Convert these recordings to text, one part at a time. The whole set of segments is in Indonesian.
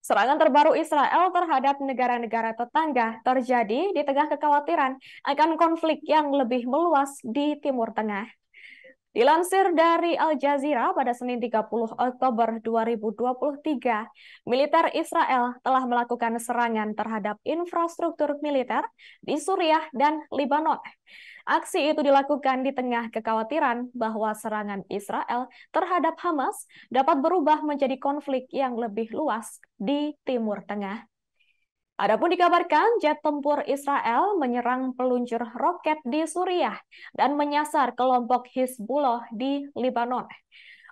Serangan terbaru Israel terhadap negara-negara tetangga terjadi di tengah kekhawatiran akan konflik yang lebih meluas di Timur Tengah. Dilansir dari Al Jazeera pada Senin 30 Oktober 2023, militer Israel telah melakukan serangan terhadap infrastruktur militer di Suriah dan Lebanon. Aksi itu dilakukan di tengah kekhawatiran bahwa serangan Israel terhadap Hamas dapat berubah menjadi konflik yang lebih luas di Timur Tengah. Adapun dikabarkan jet tempur Israel menyerang peluncur roket di Suriah dan menyasar kelompok Hizbullah di Lebanon.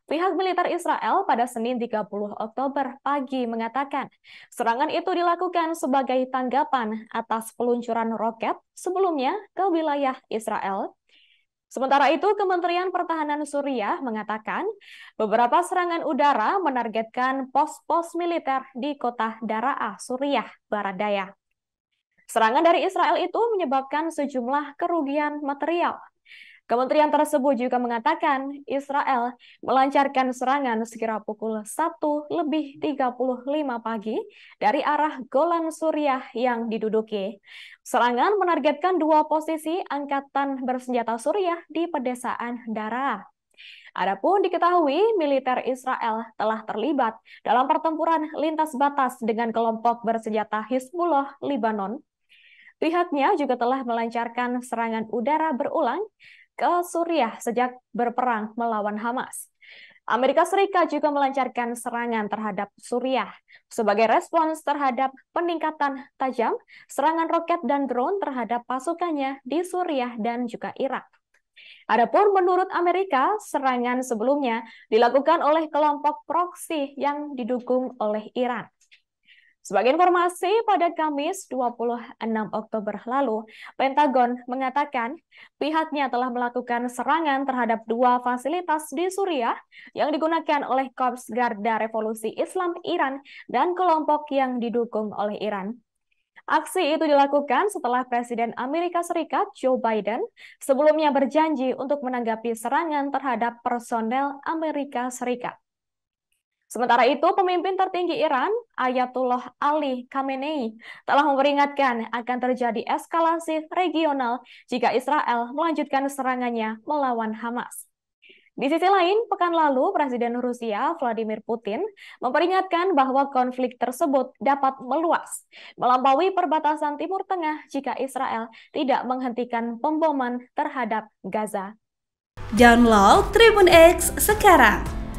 Pihak militer Israel pada Senin 30 Oktober pagi mengatakan, serangan itu dilakukan sebagai tanggapan atas peluncuran roket sebelumnya ke wilayah Israel Sementara itu, Kementerian Pertahanan Suriah mengatakan beberapa serangan udara menargetkan pos-pos militer di kota Dara'ah, Suriah, Barat Daya. Serangan dari Israel itu menyebabkan sejumlah kerugian material Kementerian tersebut juga mengatakan Israel melancarkan serangan sekira pukul 1 lebih 35 pagi dari arah Golan Suriah yang diduduki. Serangan menargetkan dua posisi angkatan bersenjata Suriah di pedesaan Dara. Adapun diketahui militer Israel telah terlibat dalam pertempuran lintas batas dengan kelompok bersenjata Hizbullah Lebanon Pihaknya juga telah melancarkan serangan udara berulang ke Suriah sejak berperang melawan Hamas. Amerika Serikat juga melancarkan serangan terhadap Suriah sebagai respons terhadap peningkatan tajam serangan roket dan drone terhadap pasukannya di Suriah dan juga Irak. Adapun menurut Amerika, serangan sebelumnya dilakukan oleh kelompok proksi yang didukung oleh Iran. Sebagai informasi, pada Kamis 26 Oktober lalu, Pentagon mengatakan pihaknya telah melakukan serangan terhadap dua fasilitas di Suriah yang digunakan oleh Korps Garda Revolusi Islam Iran dan kelompok yang didukung oleh Iran. Aksi itu dilakukan setelah Presiden Amerika Serikat Joe Biden sebelumnya berjanji untuk menanggapi serangan terhadap personel Amerika Serikat. Sementara itu, pemimpin tertinggi Iran, Ayatullah Ali Khamenei, telah memperingatkan akan terjadi eskalasi regional jika Israel melanjutkan serangannya melawan Hamas. Di sisi lain, pekan lalu Presiden Rusia Vladimir Putin memperingatkan bahwa konflik tersebut dapat meluas, melampaui perbatasan Timur Tengah jika Israel tidak menghentikan pemboman terhadap Gaza. Download Tribun X sekarang